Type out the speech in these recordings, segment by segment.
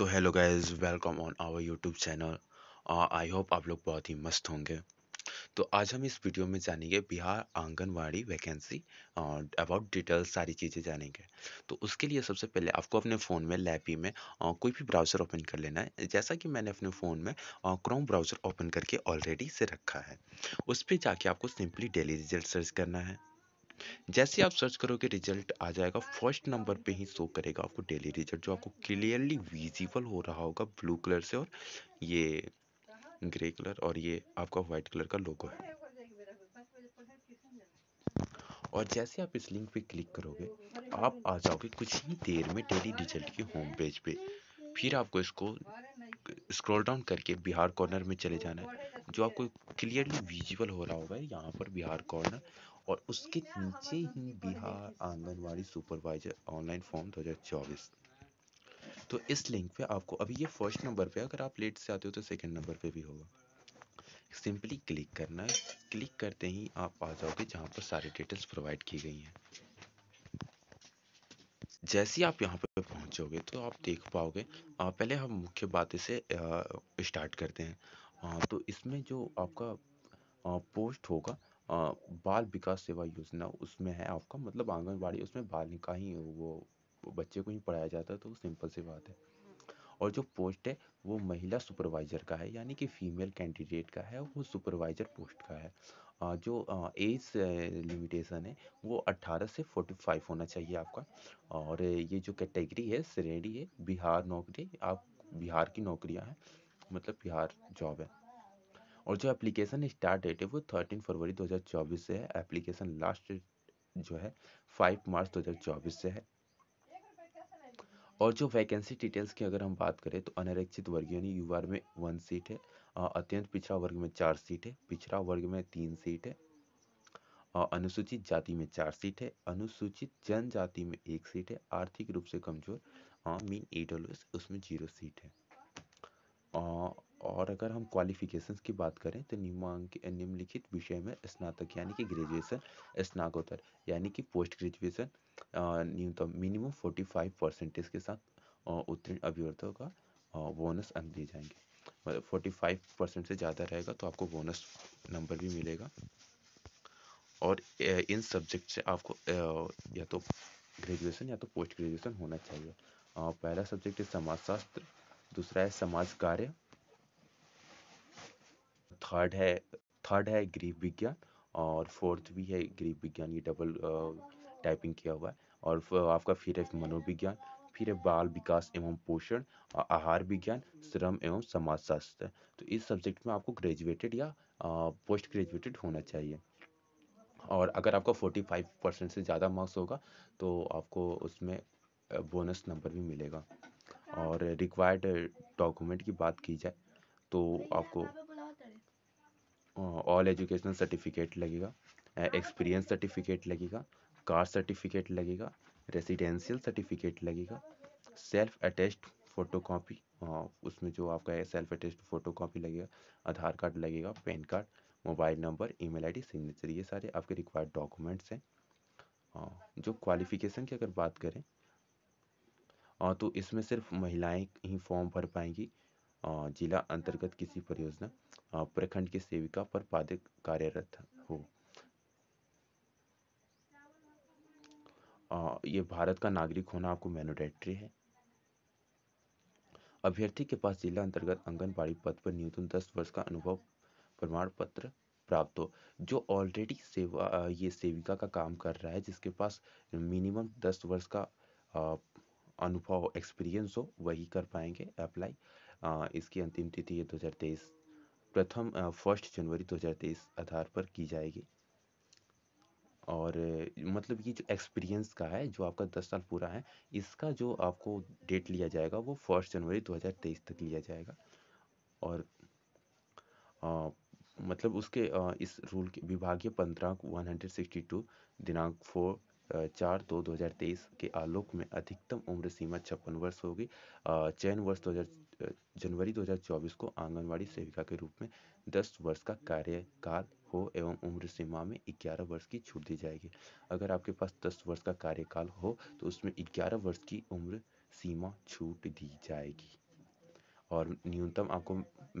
तो hello guys welcome on our YouTube channel I hope आप लोग बहुत ही मस्त होंगे तो आज हम इस वीडियो में जानेंगे Bihar Anganwadi vacancy about details सारी चीज़ें जानेंगे तो उसके लिए सबसे पहले आपको अपने फ़ोन में लैपी में आ, uh, कोई भी ब्राउज़र ओपन कर लेना है जैसा कि मैंने अपने फ़ोन में क्रोम ब्राउज़र ओपन करके ऑलरेडी से रखा है उस पर जाके आपको सिंपली डेली रिजल्ट सर्च करना है जैसे आप सर्च करोगे रिजल्ट आ जाएगा फर्स्ट नंबर पे ही शो करेगा आपको डेली रिजल्ट जो आपको क्लियरली विजिबल हो रहा होगा ब्लू कलर से और ये ग्रे कलर और ये आपका व्हाइट कलर का लोगो है और जैसे आप इस लिंक पे क्लिक करोगे आप आ जाओगे कुछ ही देर में डेली रिजल्ट के होम पेज पे फिर आपको इसको स्क्रॉल डाउन करके बिहार कॉर्नर में चले जाना है जो आपको क्लियरली विजिबल हो रहा होगा यहाँ पर बिहार कॉर्नर और उसके नीचे ही Bihar Anganwadi supervisor online form 2024 तो इस लिंक पे आपको अभी ये फर्स्ट नंबर पे अगर आप लेट से आते हो तो सेकंड नंबर पे भी होगा सिंपली क्लिक करना है क्लिक करते ही आप आ जाओगे जहाँ पर सारी डिटेल्स प्रोवाइड की गई हैं जैसे ही आप यहाँ पर पहुँचोगे तो आप देख पाओगे पहले हम मुख्य बातें से स्टार्ट करते हैं हाँ तो इसमें जो आपका पोस्ट होगा बाल विकास सेवा योजना उसमें है आपका मतलब आंगनबाड़ी उसमें बाल का ही वो बच्चे को ही पढ़ाया जाता है तो सिंपल सी बात है और जो पोस्ट है वो महिला सुपरवाइज़र का है यानी कि फीमेल कैंडिडेट का है वो सुपरवाइज़र पोस्ट का है जो एज लिमिटेशन है वो 18 से 45 होना चाहिए आपका और ये जो कैटेगरी है श्रेणी है बिहार नौकरी आप बिहार की नौकरियां हैं मतलब बिहार जॉब है और जो एप्लीकेशन स्टार्ट डेट है वो थर्टीन फरवरी 2024 से है एप्लीकेशन लास्ट जो है फाइव मार्च 2024 से है और जो वैकेंसी डिटेल्स की अगर हम बात करें तो अनारक्षित वर्ग यानी यू में वन सीट है अत्यंत पिछड़ा वर्ग में चार सीट है पिछड़ा वर्ग में तीन सीट है अनुसूचित जाति में चार सीट है अनुसूचित जनजाति में एक सीट है आर्थिक रूप से कमजोर मीन ई डब्ल्यू एस उसमें जीरो सीट है और अगर हम क्वालिफिकेशंस की बात करें तो निम्नांक निम्नलिखित विषय में स्नातक यानी कि ग्रेजुएशन स्नाकोत्तर यानी कि पोस्ट ग्रेजुएशन न्यूनतम मिनिमम 45 परसेंटेज के साथ उत्तीर्ण अभ्यर्थियों का बोनस अंक दिए जाएंगे मतलब 45 परसेंट से ज़्यादा रहेगा तो आपको बोनस नंबर भी मिलेगा और इन सब्जेक्ट से आपको या तो ग्रेजुएशन या तो पोस्ट ग्रेजुएशन होना चाहिए पहला सब्जेक्ट है समाजशास्त्र दूसरा है समाज कार्य थर्ड है थर्ड है गृह विज्ञान और फोर्थ भी है गृह विज्ञान ये डबल टाइपिंग किया हुआ है और आपका फिर है मनोविज्ञान फिर है बाल विकास एवं पोषण आहार विज्ञान श्रम एवं समाजशास्त्र तो इस सब्जेक्ट में आपको ग्रेजुएटेड या पोस्ट ग्रेजुएटेड होना चाहिए और अगर आपका 45 परसेंट से ज़्यादा मार्क्स होगा तो आपको उसमें बोनस नंबर भी मिलेगा और रिक्वायर्ड डॉक्यूमेंट की बात की जाए तो, तो आपको ऑल एजुकेशनल सर्टिफिकेट लगेगा एक्सपीरियंस सर्टिफिकेट हाँ, लगेगा कास्ट सर्टिफिकेट लगेगा रेसिडेंशियल सर्टिफिकेट लगेगा सेल्फ अटेस्ट फ़ोटो कापी उसमें जो आपका है सेल्फ अटेस्ट फ़ोटो कापी लगेगा आधार कार्ड लगेगा PAN card mobile number email ID signature ये सारे आपके रिक्वायर्ड डॉक्यूमेंट्स हैं जो क्वालिफिकेशन की अगर बात करें तो इसमें सिर्फ महिलाएं ही फॉर्म भर पाएंगी जिला अंतर्गत किसी परियोजना प्रखंड के सेविका पर पादक कार्यरत हो ये भारत का नागरिक होना आपको मैंडेटरी है अभ्यर्थी के पास जिला अंतर्गत आंगनबाड़ी पद पर न्यूनतम दस वर्ष का अनुभव प्रमाण पत्र प्राप्त हो जो ऑलरेडी सेवा ये सेविका का काम कर रहा है जिसके पास मिनिमम दस वर्ष का अनुभव एक्सपीरियंस हो वही कर पाएंगे अप्लाई इसकी अंतिम तिथि है दो प्रथम फर्स्ट जनवरी 2023 आधार पर की जाएगी और मतलब ये जो एक्सपीरियंस का है जो आपका दस साल पूरा है इसका जो आपको डेट लिया जाएगा वो फर्स्ट जनवरी 2023 तक लिया जाएगा और आ, मतलब उसके आ, इस रूल के विभागीय पंद्रह वन हंड्रेड सिक्सटी टू दिनांक फोर चार दो दो हज़ार तेईस के आलोक में अधिकतम उम्र सीमा छप्पन वर्ष होगी चयन वर्ष दो हज़ार जनवरी 2024 को आंगनवाड़ी सेविका के रूप में 10 वर्ष का कार्यकाल हो एवं उम्र सीमा में 11 वर्ष की छूट दी जाएगी अगर आपके पास 10 वर्ष का कार्यकाल हो तो उसमें 11 वर्ष की उम्र सीमा छूट दी जाएगी और न्यूनतम आपको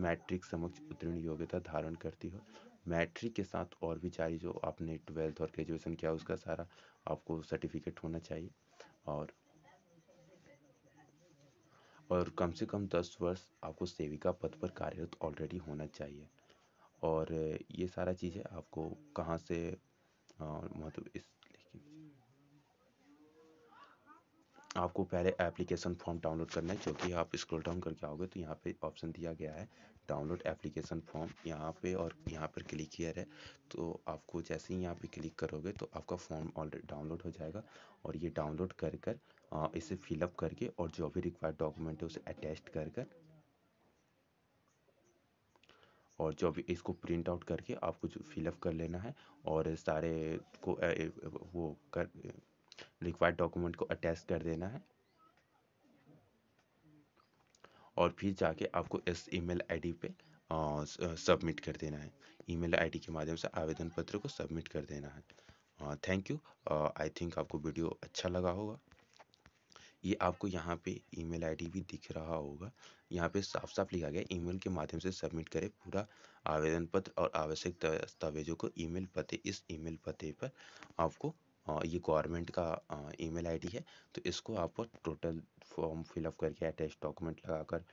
मैट्रिक समक्ष उत्तीर्ण योग्यता धारण करती हो मैट्रिक के साथ और भी जारी जो आपने ट्वेल्थ और ग्रेजुएशन किया उसका सारा आपको सर्टिफिकेट होना चाहिए और और कम से कम दस वर्ष आपको सेविका पद पर कार्यरत ऑलरेडी होना चाहिए और ये सारा चीज़ें आपको कहाँ से मतलब इस आपको पहले एप्लीकेशन फॉर्म डाउनलोड करना है जो कि आप स्क्रॉल डाउन करके आओगे तो यहाँ पे ऑप्शन दिया गया है डाउनलोड एप्लीकेशन फॉर्म यहाँ पे और यहाँ पर क्लिक किया है तो आपको जैसे ही यहाँ पे क्लिक करोगे तो आपका फॉर्म ऑलरेडी डाउनलोड हो जाएगा और ये डाउनलोड कर कर इसे फिलअप करके और जो भी रिक्वायर्ड डॉक्यूमेंट है उसे अटैच कर कर और जो भी इसको प्रिंट आउट करके आपको जो फिलअप कर लेना है और सारे को वो कर रिक्वायर्ड डॉक्यूमेंट को अटैच कर देना है और फिर जाके आपको इस ईमेल आईडी पे सबमिट कर देना है ईमेल आईडी के माध्यम से आवेदन पत्र को सबमिट कर देना है थैंक यू आई थिंक आपको वीडियो अच्छा लगा होगा ये आपको यहाँ पे ईमेल आईडी भी दिख रहा होगा यहाँ पे साफ साफ लिखा गया ईमेल के माध्यम से सबमिट करें पूरा आवेदन पत्र और आवश्यक दस्तावेजों को ईमेल पते इस ईमेल पते पर आपको ये गवर्नमेंट का ईमेल आईडी है तो इसको आप टोटल फॉर्म फिलअप करके अटैच डॉक्यूमेंट लगाकर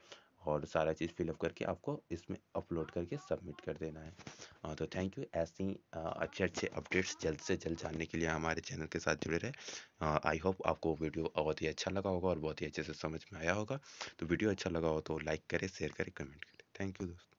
और सारा चीज़ फिलअप करके आपको इसमें अपलोड करके सबमिट कर देना है तो थैंक यू ऐसी अच्छे अच्छे अपडेट्स जल्द से जल्द जानने के लिए हमारे चैनल के साथ जुड़े रहे आई होप आपको वीडियो बहुत ही अच्छा लगा होगा और बहुत ही अच्छे से समझ में आया होगा तो वीडियो अच्छा लगा हो तो लाइक करें शेयर करें कमेंट करें थैंक यू दोस्तों